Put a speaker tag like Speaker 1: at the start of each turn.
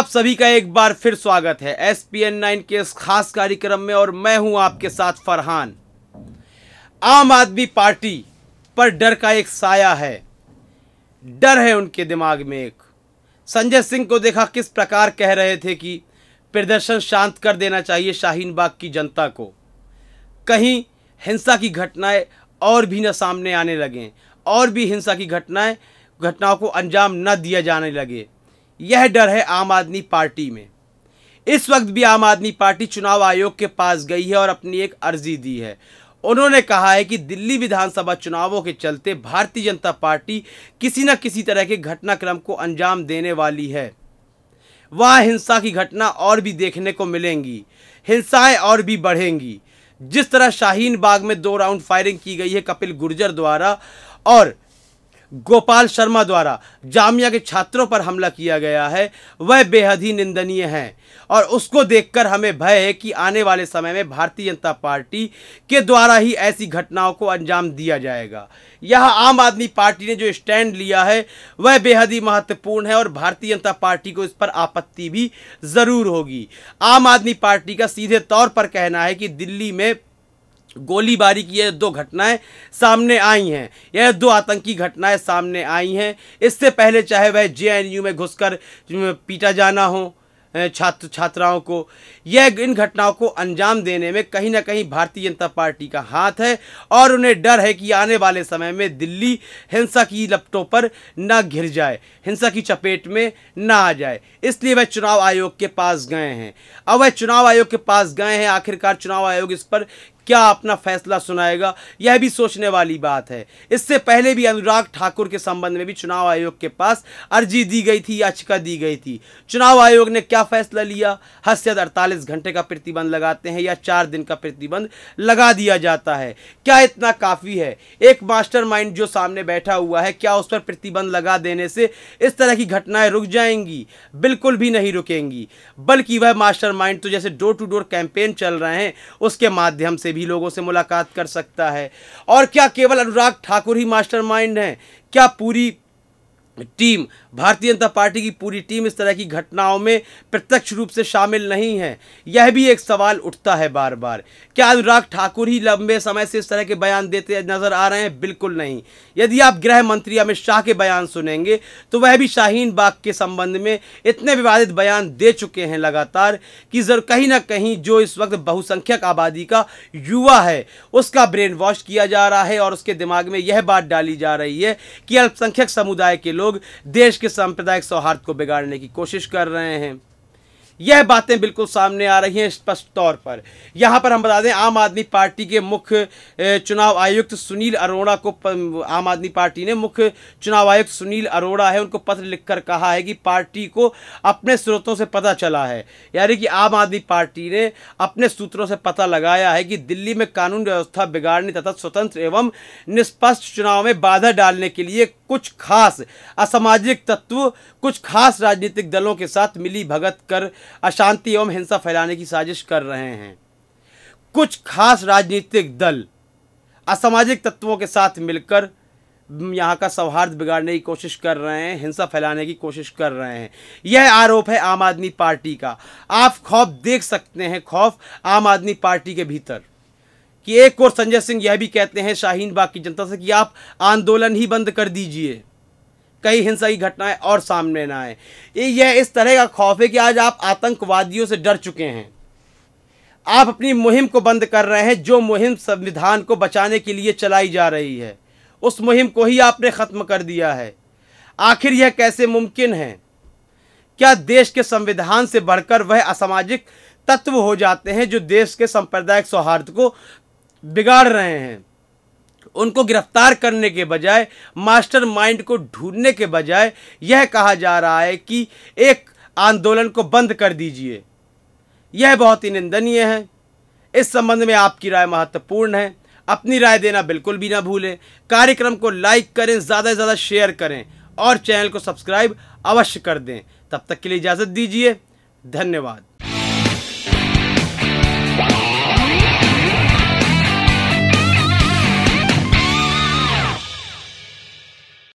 Speaker 1: आप सभी का एक बार फिर स्वागत है एस पी एन नाइन के इस खास कार्यक्रम में और मैं हूं आपके साथ फरहान आम आदमी पार्टी पर डर का एक साया है डर है उनके दिमाग में एक संजय सिंह को देखा किस प्रकार कह रहे थे कि प्रदर्शन शांत कर देना चाहिए शाहीन बाग की जनता को कहीं हिंसा की घटनाएं और भी न सामने आने लगें और भी हिंसा की घटनाएं घटनाओं को अंजाम न दिया जाने लगे यह डर है आम आदमी पार्टी में इस वक्त भी आम आदमी पार्टी चुनाव आयोग के पास गई है और अपनी एक अर्जी दी है उन्होंने कहा है कि दिल्ली विधानसभा चुनावों के चलते भारतीय जनता पार्टी किसी न किसी तरह के घटनाक्रम को अंजाम देने वाली है वह हिंसा की घटना और भी देखने को मिलेंगी हिंसाएं और भी बढ़ेंगी जिस तरह शाहीन बाग में दो राउंड फायरिंग की गई है कपिल गुर्जर द्वारा और गोपाल शर्मा द्वारा जामिया के छात्रों पर हमला किया गया है वह बेहद ही निंदनीय है और उसको देखकर हमें भय है कि आने वाले समय में भारतीय जनता पार्टी के द्वारा ही ऐसी घटनाओं को अंजाम दिया जाएगा यह आम आदमी पार्टी ने जो स्टैंड लिया है वह बेहद ही महत्वपूर्ण है और भारतीय जनता पार्टी को इस पर आपत्ति भी ज़रूर होगी आम आदमी पार्टी का सीधे तौर पर कहना है कि दिल्ली में गोलीबारी की यह दो घटनाएं सामने आई हैं यह दो आतंकी घटनाएं सामने आई हैं इससे पहले चाहे वह जेएनयू में घुसकर पीटा जाना हो छात्र छात्राओं को यह इन घटनाओं को अंजाम देने में कहीं ना कहीं भारतीय जनता पार्टी का हाथ है और उन्हें डर है कि आने वाले समय में दिल्ली हिंसा की लपटों पर ना घिर जाए हिंसा की चपेट में ना आ जाए इसलिए वह चुनाव आयोग के पास गए हैं अब वह चुनाव आयोग के पास गए हैं आखिरकार चुनाव आयोग इस पर क्या अपना फैसला सुनाएगा यह भी सोचने वाली बात है इससे पहले भी अनुराग ठाकुर के संबंध में भी चुनाव आयोग के पास अर्जी दी गई थी याचिका दी गई थी चुनाव आयोग ने क्या फैसला लिया हद से अड़तालीस घंटे का प्रतिबंध लगाते हैं या चार दिन का प्रतिबंध लगा दिया जाता है क्या इतना काफ़ी है एक मास्टर जो सामने बैठा हुआ है क्या उस पर प्रतिबंध लगा देने से इस तरह की घटनाएं रुक जाएंगी बिल्कुल भी नहीं रुकेंगी बल्कि वह मास्टरमाइंड तो जैसे डोर टू डोर कैंपेन चल रहे हैं उसके माध्यम से भी भी लोगों से मुलाकात कर सकता है और क्या केवल अनुराग ठाकुर ही मास्टरमाइंड हैं क्या पूरी टीम भारतीय जनता पार्टी की पूरी टीम इस तरह की घटनाओं में प्रत्यक्ष रूप से शामिल नहीं है यह भी एक सवाल उठता है बार बार क्या अनुराग ठाकुर ही लंबे समय से इस तरह के बयान देते नजर आ रहे हैं बिल्कुल नहीं यदि आप गृह मंत्री अमित शाह के बयान सुनेंगे तो वह भी शाहीन बाग के संबंध में इतने विवादित बयान दे चुके हैं लगातार कि जरूर कहीं ना कहीं जो इस वक्त बहुसंख्यक आबादी का युवा है उसका ब्रेन वॉश किया जा रहा है और उसके दिमाग में यह बात डाली जा रही है कि अल्पसंख्यक समुदाय के लोग देश के सांप्रदायिक सौहार्द को बिगाड़ने की कोशिश कर रहे हैं यह बातें बिल्कुल सामने आ रही हैं स्पष्ट तौर पर यहाँ पर हम बता दें आम आदमी पार्टी के मुख्य चुनाव आयुक्त सुनील अरोड़ा को आम आदमी पार्टी ने मुख्य चुनाव आयुक्त सुनील अरोड़ा है उनको पत्र लिखकर कहा है कि पार्टी को अपने स्रोतों से पता चला है यानी कि आम आदमी पार्टी ने अपने सूत्रों से पता लगाया है कि दिल्ली में कानून व्यवस्था बिगाड़ने तथा स्वतंत्र एवं निष्पक्ष चुनाव में बाधा डालने के लिए कुछ खास असामाजिक तत्व कुछ खास राजनीतिक दलों के साथ मिली भगत कर अशांति एवं हिंसा फैलाने की साजिश कर रहे हैं कुछ खास राजनीतिक दल असामाजिक तत्वों के साथ मिलकर यहाँ का सौहार्द बिगाड़ने की कोशिश कर रहे हैं हिंसा फैलाने की कोशिश कर रहे हैं यह आरोप है आम आदमी पार्टी का आप खौफ देख सकते हैं खौफ आम आदमी पार्टी के भीतर कि एक और संजय सिंह यह भी कहते हैं शाहीन बाग की जनता से कि आप आंदोलन ही बंद कर दीजिए कई हिंसा की घटनाएं और सामने ना आए यह इस तरह का खौफ है कि आज आप आतंकवादियों से डर चुके हैं आप अपनी मुहिम को बंद कर रहे हैं जो मुहिम संविधान को बचाने के लिए चलाई जा रही है उस मुहिम को ही आपने ख़त्म कर दिया है आखिर यह कैसे मुमकिन है क्या देश के संविधान से बढ़कर वह असामाजिक तत्व हो जाते हैं जो देश के सांप्रदायिक सौहार्द को बिगाड़ रहे हैं उनको गिरफ्तार करने के बजाय मास्टरमाइंड को ढूंढने के बजाय यह कहा जा रहा है कि एक आंदोलन को बंद कर दीजिए यह बहुत ही निंदनीय है इस संबंध में आपकी राय महत्वपूर्ण है अपनी राय देना बिल्कुल भी ना भूलें कार्यक्रम को लाइक करें ज़्यादा से ज़्यादा शेयर करें और चैनल को सब्सक्राइब अवश्य कर दें तब तक के लिए इजाज़त दीजिए धन्यवाद